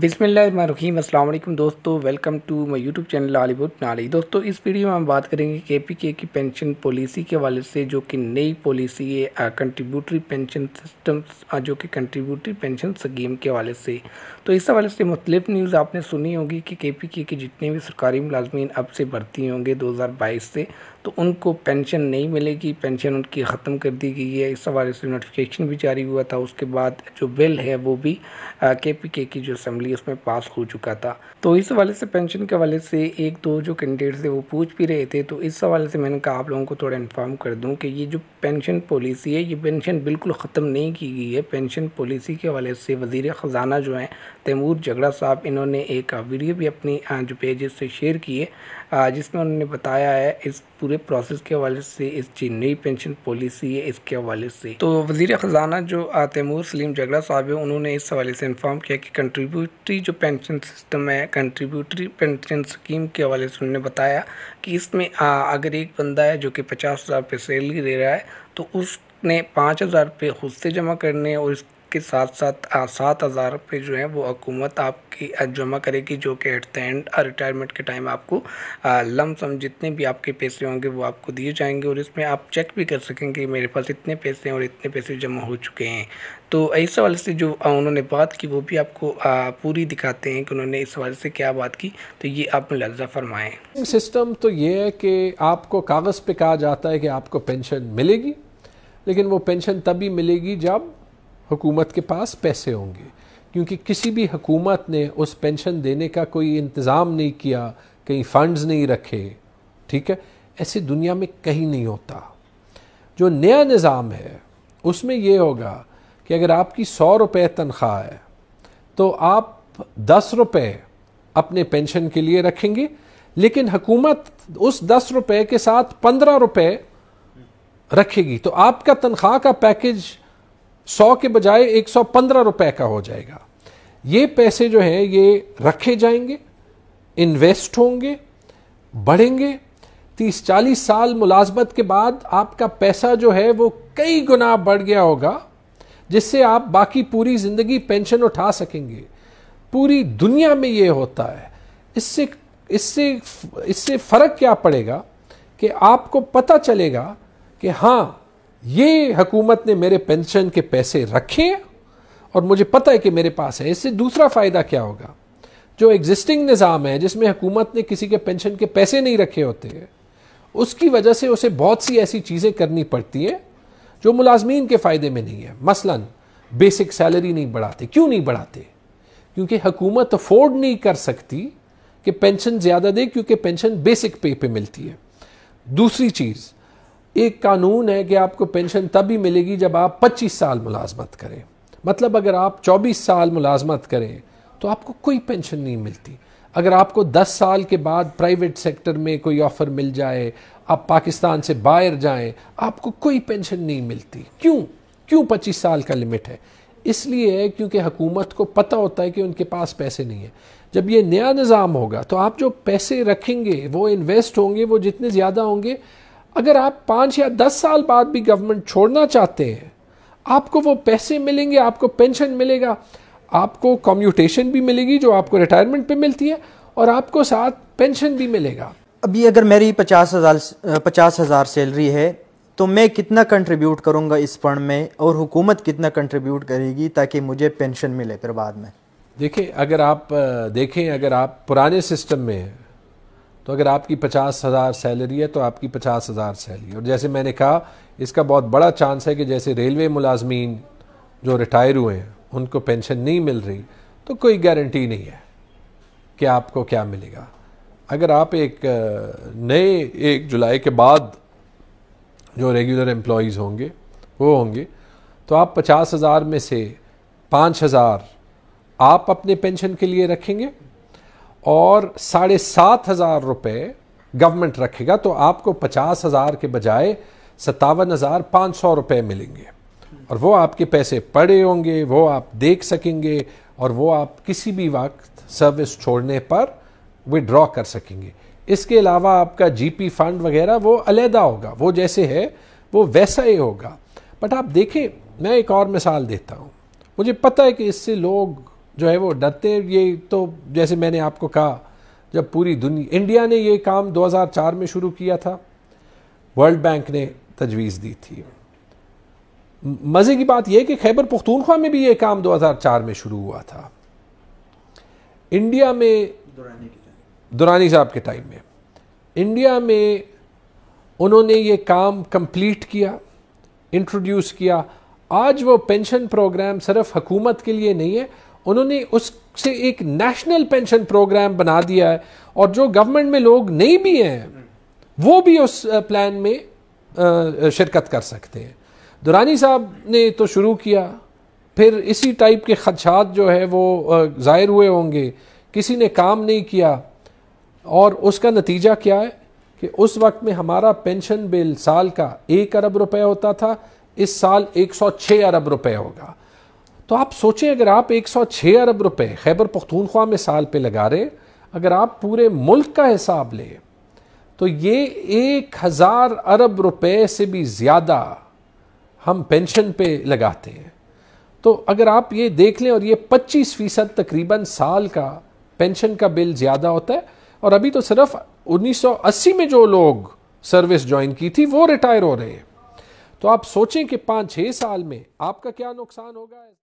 बिसमीम अल्लाम दोस्तों welcome to my YouTube channel आलीवुड नाली दोस्तों इस वीडियो में हम बात करेंगे के पी के की पेंशन पॉलिसी के वाले से जो कि नई पॉलिसी है कंट्रीब्यूटरी पेंशन सिस्टम जो कि कंट्रीब्यूटरी पेंशन स्कीम के वाले से तो इस हवाले से मुख्तलिफ न्यूज़ आपने सुनी होगी कि के पी के जितने भी सरकारी मुलाजमीन अब से भर्ती होंगे दो से तो उनको पेंशन नहीं मिलेगी पेंशन उनकी ख़त्म कर दी गई है इस हवाले से नोटिफिकेशन भी जारी हुआ था उसके बाद जो बिल है वो भी के पी के की जो असम्बली उसमें पास हो चुका था तो इस हवाले से पेंशन के हवाले से एक दो जो कैंडिडेट्स थे वो पूछ भी रहे थे तो इस हवाले से मैंने कहा आप लोगों को थोड़ा इन्फॉर्म कर दूँ कि ये जो पेंशन पॉलिसी है ये पेंशन बिल्कुल ख़त्म नहीं की गई है पेंशन पॉलिसी के हवाले से वजीर ख़जाना जो हैं तैमूर जगड़ा साहब इन्होंने एक वीडियो भी अपनी जो पेजेस से शेयर किए जिसमें उन्होंने बताया है इस पूरे पूरे प्रोसेस के हवाले से इसकी नई पेंशन पॉलिसी है इसके हवाले से तो वजीर ख़जाना जो तैमूर सलीम जगड़ा साहब है उन्होंने इस हवाले से इन्फॉर्म किया कि कंट्रीब्यूटरी जो पेंशन सिस्टम है कंट्रीब्यूटरी पेंशन स्कीम के हवाले से उन्होंने बताया कि इसमें अगर एक बंदा है जो कि पचास हज़ार रुपये सैलरी दे रहा है तो उसने पाँच हज़ार रुपये खुद से जमा करने और इस के साथ साथ सात हज़ार रुपये जो है वो हुकूमत आपकी जमा करेगी जो कि एट द एंड रिटायरमेंट के टाइम आपको लमसम जितने भी आपके पैसे होंगे वो आपको दिए जाएंगे और इसमें आप चेक भी कर सकेंगे कि मेरे पास इतने पैसे हैं और इतने पैसे जमा हो चुके हैं तो इस हवाले से जो उन्होंने बात की वो भी आपको पूरी दिखाते हैं कि उन्होंने इस हवाले से क्या बात की तो ये आप मुलाजा फरमाएँ सिस्टम तो ये है कि आपको कागज़ पर कहा जाता है कि आपको पेंशन मिलेगी लेकिन वो पेंशन तभी मिलेगी जब हुकूमत के पास पैसे होंगे क्योंकि किसी भी हुकूमत ने उस पेंशन देने का कोई इंतज़ाम नहीं किया कहीं फंड्स नहीं रखे ठीक है ऐसे दुनिया में कहीं नहीं होता जो नया निज़ाम है उसमें यह होगा कि अगर आपकी सौ रुपये तनख्वाह है तो आप दस रुपये अपने पेंशन के लिए रखेंगे लेकिन हुकूमत उस दस रुपये के साथ पंद्रह रुपये रखेगी तो आपका तनख्वाह का पैकेज सौ के बजाय एक सौ पंद्रह रुपए का हो जाएगा ये पैसे जो हैं ये रखे जाएंगे इन्वेस्ट होंगे बढ़ेंगे तीस चालीस साल मुलाजमत के बाद आपका पैसा जो है वो कई गुना बढ़ गया होगा जिससे आप बाकी पूरी ज़िंदगी पेंशन उठा सकेंगे पूरी दुनिया में ये होता है इससे इससे इससे फ़र्क क्या पड़ेगा कि आपको पता चलेगा कि हाँ ये हकूमत ने मेरे पेंशन के पैसे रखे और मुझे पता है कि मेरे पास है इससे दूसरा फ़ायदा क्या होगा जो एग्जिस्टिंग निज़ाम है जिसमें हुकूमत ने किसी के पेंशन के पैसे नहीं रखे होते हैं उसकी वजह से उसे बहुत सी ऐसी चीज़ें करनी पड़ती हैं जो मुलाजमीन के फ़ायदे में नहीं है मसलन बेसिक सैलरी नहीं बढ़ाते क्यों नहीं बढ़ाते क्योंकि हकूमत अफोर्ड नहीं कर सकती कि पेंशन ज़्यादा दे क्योंकि पेंशन बेसिक पे पे मिलती है दूसरी चीज़ एक कानून है कि आपको पेंशन तभी मिलेगी जब आप 25 साल मुलाजमत करें मतलब अगर आप 24 साल मुलाजमत करें तो आपको कोई पेंशन नहीं मिलती अगर आपको 10 साल के बाद प्राइवेट सेक्टर में कोई ऑफ़र मिल जाए आप पाकिस्तान से बाहर जाएं आपको कोई पेंशन नहीं मिलती क्यों क्यों 25 साल का लिमिट है इसलिए है क्योंकि हुकूमत को पता होता है कि उनके पास पैसे नहीं है जब ये नया निज़ाम होगा तो आप जो पैसे रखेंगे वो इन्वेस्ट होंगे वो जितने ज़्यादा होंगे अगर आप पाँच या दस साल बाद भी गवर्नमेंट छोड़ना चाहते हैं आपको वो पैसे मिलेंगे आपको पेंशन मिलेगा आपको कम्यूटेशन भी मिलेगी जो आपको रिटायरमेंट पे मिलती है और आपको साथ पेंशन भी मिलेगा अभी अगर मेरी पचास हज़ार पचास हज़ार सैलरी है तो मैं कितना कंट्रीब्यूट करूंगा इस फंड में और हुकूमत कितना कंट्रीब्यूट करेगी ताकि मुझे पेंशन मिले फिर बाद में देखिए अगर आप देखें अगर आप पुराने सिस्टम में तो अगर आपकी पचास हज़ार सैलरी है तो आपकी पचास हज़ार सैलरी और जैसे मैंने कहा इसका बहुत बड़ा चांस है कि जैसे रेलवे मुलाजमीन जो रिटायर हुए हैं उनको पेंशन नहीं मिल रही तो कोई गारंटी नहीं है कि आपको क्या मिलेगा अगर आप एक नए एक जुलाई के बाद जो रेगुलर एम्प्लॉज़ होंगे वो होंगे तो आप पचास हज़ार में से पाँच हज़ार आप अपने पेंशन के लिए रखेंगे और साढ़े सात हज़ार रुपये गवर्नमेंट रखेगा तो आपको पचास हज़ार के बजाय सत्तावन हज़ार पाँच सौ रुपये मिलेंगे और वो आपके पैसे पड़े होंगे वो आप देख सकेंगे और वो आप किसी भी वक्त सर्विस छोड़ने पर विड्रॉ कर सकेंगे इसके अलावा आपका जीपी फंड वगैरह वो अलहदा होगा वो जैसे है वो वैसा ही होगा बट आप देखें मैं एक और मिसाल देता हूँ मुझे पता है कि इससे लोग जो है वो डरते ये तो जैसे मैंने आपको कहा जब पूरी दुनिया इंडिया ने ये काम 2004 में शुरू किया था वर्ल्ड बैंक ने तजवीज़ दी थी मज़े की बात यह कि खैबर पख्तूनख्वा में भी ये काम 2004 में शुरू हुआ था इंडिया में दुरानी साहब के टाइम में इंडिया में उन्होंने ये काम कंप्लीट किया इंट्रोड्यूस किया आज वो पेंशन प्रोग्राम सिर्फ हकूमत के लिए नहीं है उन्होंने उससे एक नेशनल पेंशन प्रोग्राम बना दिया है और जो गवर्नमेंट में लोग नहीं भी हैं वो भी उस प्लान में शिरकत कर सकते हैं दुरानी साहब ने तो शुरू किया फिर इसी टाइप के खदशात जो है वो ज़ाहिर हुए होंगे किसी ने काम नहीं किया और उसका नतीजा क्या है कि उस वक्त में हमारा पेंशन बिल साल का एक अरब रुपए होता था इस साल 106 अरब रुपए होगा तो आप सोचें अगर आप 106 अरब रुपए खैबर पख्तूनख्वा में साल पे लगा रहे अगर आप पूरे मुल्क का हिसाब लें तो ये एक हज़ार अरब रुपए से भी ज़्यादा हम पेंशन पे लगाते हैं तो अगर आप ये देख लें और ये 25 फ़ीसद तकरीबन साल का पेंशन का बिल ज़्यादा होता है और अभी तो सिर्फ 1980 में जो लोग सर्विस ज्वाइन की थी वो रिटायर हो रहे हैं तो आप सोचें कि पाँच छः साल में आपका क्या नुकसान होगा